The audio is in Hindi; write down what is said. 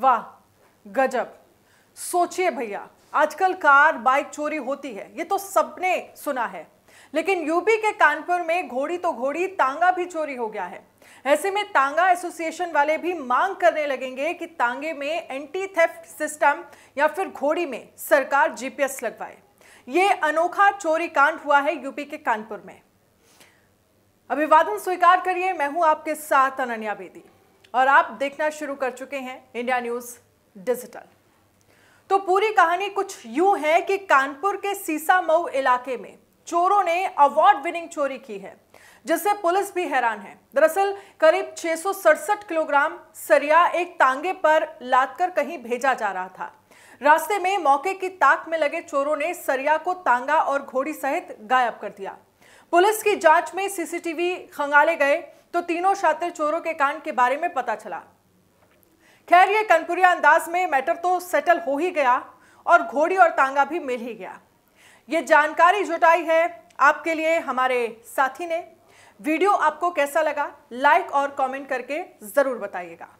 वाह गजब सोचिए भैया आजकल कार बाइक चोरी होती है ये तो सबने सुना है लेकिन यूपी के कानपुर में घोड़ी तो घोड़ी तांगा भी चोरी हो गया है ऐसे में तांगा एसोसिएशन वाले भी मांग करने लगेंगे कि तांगे में एंटी थेफ्ट सिस्टम या फिर घोड़ी में सरकार जीपीएस लगवाए ये अनोखा चोरी कांड हुआ है यूपी के कानपुर में अभिवादन स्वीकार करिए मैं हूं आपके साथ अनन्या बेदी और आप देखना शुरू कर चुके हैं इंडिया न्यूज़ डिजिटल तो पूरी कहानी कुछ यूं है कि कानपुर के सीसा मऊ इलाके में चोरों ने अवार्ड विनिंग चोरी की है जिससे पुलिस भी हैरान है दरअसल करीब छह किलोग्राम सरिया एक तांगे पर लादकर कहीं भेजा जा रहा था रास्ते में मौके की ताक में लगे चोरों ने सरिया को तांगा और घोड़ी सहित गायब कर दिया पुलिस की जांच में सीसीटीवी खंगाले गए तो तीनों शातिर चोरों के कांड के बारे में पता चला खैर ये कनपुरिया अंदाज में मैटर तो सेटल हो ही गया और घोड़ी और तांगा भी मिल ही गया ये जानकारी जुटाई है आपके लिए हमारे साथी ने वीडियो आपको कैसा लगा लाइक और कमेंट करके ज़रूर बताइएगा